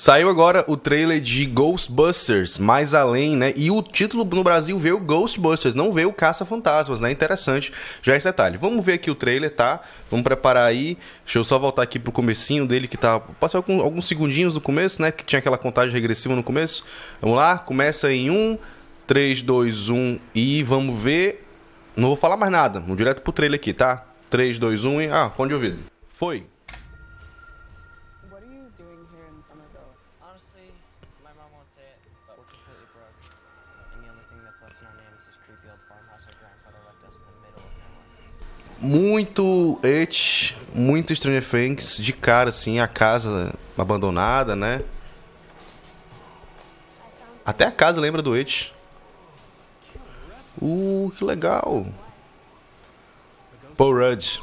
Saiu agora o trailer de Ghostbusters, mais além, né? E o título no Brasil veio Ghostbusters, não veio Caça-Fantasmas, né? Interessante já é esse detalhe. Vamos ver aqui o trailer, tá? Vamos preparar aí. Deixa eu só voltar aqui pro comecinho dele, que tá... Passou alguns segundinhos no começo, né? Que tinha aquela contagem regressiva no começo. Vamos lá, começa em 1, 3, 2, 1 e vamos ver... Não vou falar mais nada, vamos direto pro trailer aqui, tá? 3, 2, 1 e... Ah, fone de ouvido. Foi! Honestly, my mom won't say it, but we're completely broke. And the only thing that's left in our name is this creepy old farmhouse our grandfather left us in the middle of nowhere. Muito It, muito Stranger Things, de cara assim, a casa abandonada, né? Até a casa lembra do It. Uh, que legal. Paul Rudd.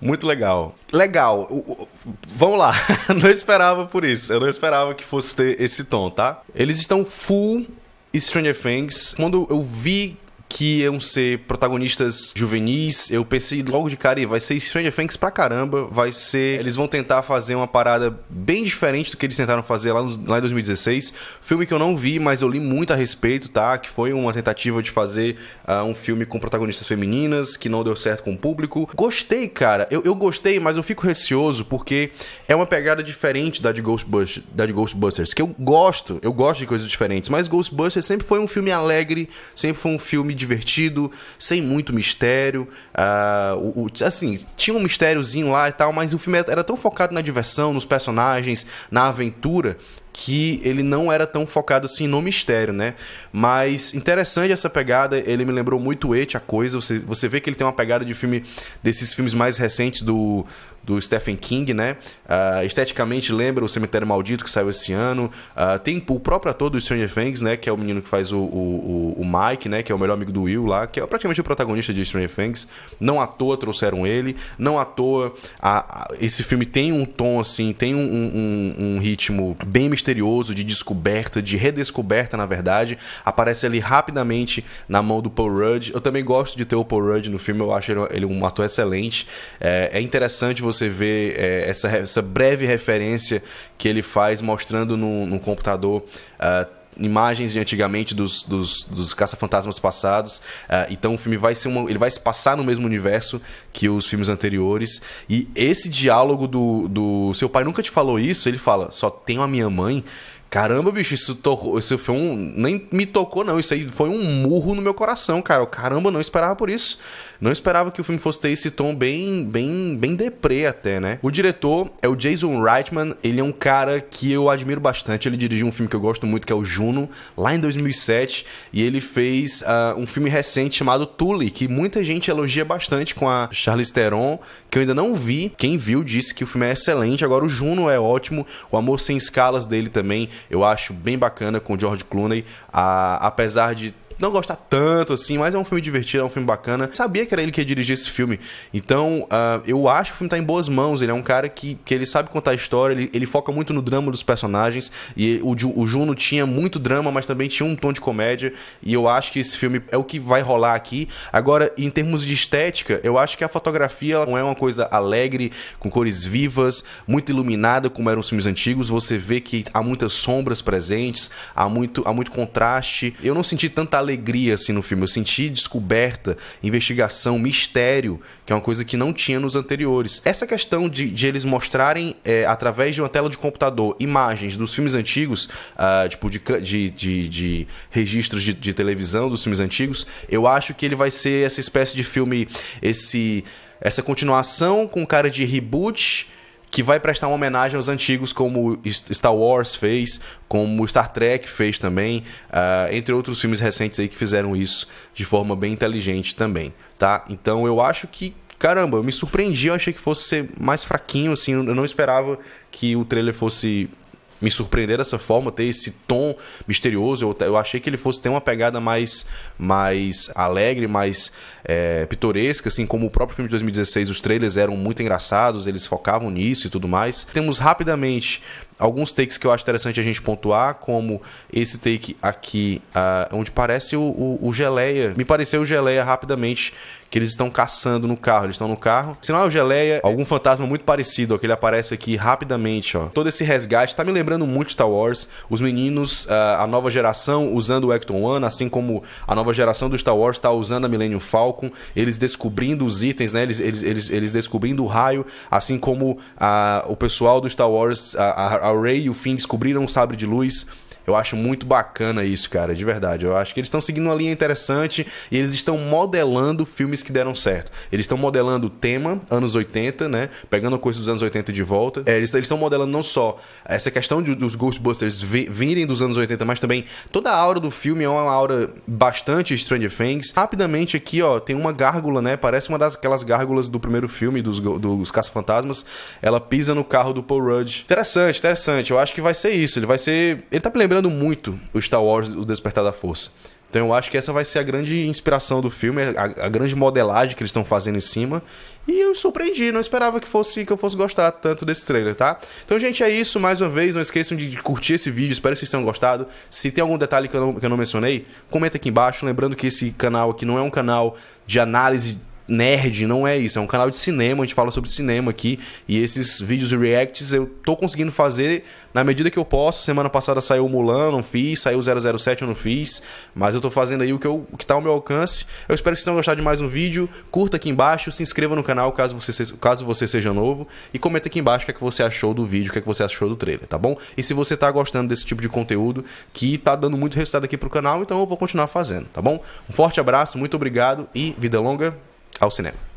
Muito legal. Legal. Vamos lá. não esperava por isso. Eu não esperava que fosse ter esse tom, tá? Eles estão full Stranger Things. Quando eu vi que iam ser protagonistas juvenis, eu pensei logo de cara, e vai ser Stranger Things pra caramba, vai ser... Eles vão tentar fazer uma parada bem diferente do que eles tentaram fazer lá, no, lá em 2016. Filme que eu não vi, mas eu li muito a respeito, tá? Que foi uma tentativa de fazer uh, um filme com protagonistas femininas, que não deu certo com o público. Gostei, cara. Eu, eu gostei, mas eu fico receoso, porque é uma pegada diferente da de, Ghostbusters, da de Ghostbusters, que eu gosto, eu gosto de coisas diferentes, mas Ghostbusters sempre foi um filme alegre, sempre foi um filme de divertido, sem muito mistério. Uh, o, o, assim, tinha um mistériozinho lá e tal, mas o filme era tão focado na diversão, nos personagens, na aventura, que ele não era tão focado assim no mistério, né? Mas interessante essa pegada, ele me lembrou muito It, a coisa. Você, você vê que ele tem uma pegada de filme desses filmes mais recentes do do Stephen King, né? Uh, esteticamente lembra o Cemitério Maldito que saiu esse ano. Uh, tem o próprio ator do Stranger Things, né? Que é o menino que faz o, o, o, Mike, né? Que é o melhor amigo do Will lá, que é praticamente o protagonista de Stranger Things. Não à toa trouxeram ele, não à toa a, a, esse filme tem um tom assim, tem um, um, um ritmo bem misterioso de descoberta, de redescoberta, na verdade. Aparece ali rapidamente na mão do Paul Rudd. Eu também gosto de ter o Paul Rudd no filme, eu acho ele, ele um ator excelente. É, é interessante você você vê é, essa, essa breve referência que ele faz mostrando no, no computador. Uh, imagens de antigamente dos, dos, dos caça-fantasmas passados. Uh, então o filme vai ser uma, ele vai se passar no mesmo universo que os filmes anteriores. E esse diálogo do, do seu pai nunca te falou isso, ele fala, só tenho a minha mãe. Caramba, bicho, isso tocou. Isso foi um. Nem me tocou, não. Isso aí foi um murro no meu coração, cara. Eu, caramba, não esperava por isso. Não esperava que o filme fosse ter esse tom bem, bem, bem deprê até, né? O diretor é o Jason Reitman. Ele é um cara que eu admiro bastante. Ele dirigiu um filme que eu gosto muito, que é o Juno, lá em 2007. E ele fez uh, um filme recente chamado Tully, que muita gente elogia bastante com a Charlize Theron, que eu ainda não vi. Quem viu disse que o filme é excelente. Agora o Juno é ótimo. O Amor Sem Escalas dele também eu acho bem bacana com o George Clooney, a, apesar de não gostar tanto assim, mas é um filme divertido, é um filme bacana. Sabia que era ele que ia dirigir esse filme. Então, uh, eu acho que o filme tá em boas mãos. Ele é um cara que, que ele sabe contar a história, ele, ele foca muito no drama dos personagens. E o, o Juno tinha muito drama, mas também tinha um tom de comédia. E eu acho que esse filme é o que vai rolar aqui. Agora, em termos de estética, eu acho que a fotografia não é uma coisa alegre, com cores vivas, muito iluminada, como eram os filmes antigos. Você vê que há muitas sombras presentes, há muito, há muito contraste. Eu não senti tanta alegria alegria assim no filme. Eu senti descoberta, investigação, mistério, que é uma coisa que não tinha nos anteriores. Essa questão de, de eles mostrarem é, através de uma tela de computador imagens dos filmes antigos, uh, tipo de, de, de, de registros de, de televisão dos filmes antigos, eu acho que ele vai ser essa espécie de filme, esse essa continuação com cara de reboot que vai prestar uma homenagem aos antigos, como Star Wars fez, como Star Trek fez também, uh, entre outros filmes recentes aí que fizeram isso de forma bem inteligente também, tá? Então eu acho que caramba, eu me surpreendi, eu achei que fosse ser mais fraquinho, assim, eu não esperava que o trailer fosse me surpreender dessa forma, ter esse tom misterioso. Eu, eu achei que ele fosse ter uma pegada mais, mais alegre, mais é, pitoresca, assim como o próprio filme de 2016. Os trailers eram muito engraçados, eles focavam nisso e tudo mais. Temos rapidamente alguns takes que eu acho interessante a gente pontuar, como esse take aqui, uh, onde parece o, o, o Geleia. Me pareceu o Geleia rapidamente, que eles estão caçando no carro. Eles estão no carro. Se não é o Geleia, algum fantasma muito parecido, ó, que ele aparece aqui rapidamente, ó. Todo esse resgate tá me lembrando muito Star Wars. Os meninos, ah, a nova geração usando o Ecton One, assim como a nova geração do Star Wars tá usando a Millennium Falcon. Eles descobrindo os itens, né? Eles, eles, eles, eles descobrindo o raio, assim como ah, o pessoal do Star Wars, a, a, a Ray e o Finn descobriram o sabre de luz. Eu acho muito bacana isso, cara, de verdade. Eu acho que eles estão seguindo uma linha interessante e eles estão modelando filmes que deram certo. Eles estão modelando o tema, anos 80, né? Pegando coisas dos anos 80 de volta. É, eles estão modelando não só essa questão de, dos Ghostbusters vi, virem dos anos 80, mas também toda a aura do filme é uma aura bastante Stranger Things. Rapidamente aqui, ó, tem uma gárgula, né? Parece uma das aquelas gárgulas do primeiro filme dos, dos Caça-Fantasmas. Ela pisa no carro do Paul Rudd. Interessante, interessante. Eu acho que vai ser isso. Ele vai ser. Ele tá me lembrando lembrando muito o Star Wars O Despertar da Força. Então eu acho que essa vai ser a grande inspiração do filme, é a, a grande modelagem que eles estão fazendo em cima. E eu surpreendi, não esperava que fosse que eu fosse gostar tanto desse trailer, tá? Então, gente, é isso. Mais uma vez, não esqueçam de curtir esse vídeo. Espero que vocês tenham gostado. Se tem algum detalhe que eu não, que eu não mencionei, comenta aqui embaixo. Lembrando que esse canal aqui não é um canal de análise nerd, não é isso. É um canal de cinema, a gente fala sobre cinema aqui. E esses vídeos e reacts eu tô conseguindo fazer na medida que eu posso. Semana passada saiu o Mulan, não fiz. Saiu o 007, eu não fiz. Mas eu tô fazendo aí o que, eu, o que tá ao meu alcance. Eu espero que vocês tenham gostado de mais um vídeo. Curta aqui embaixo, se inscreva no canal caso você, seja, caso você seja novo. E comenta aqui embaixo o que, é que você achou do vídeo, o que, é que você achou do trailer, tá bom? E se você tá gostando desse tipo de conteúdo, que tá dando muito resultado aqui pro canal, então eu vou continuar fazendo, tá bom? Um forte abraço, muito obrigado e vida longa. I'll send it.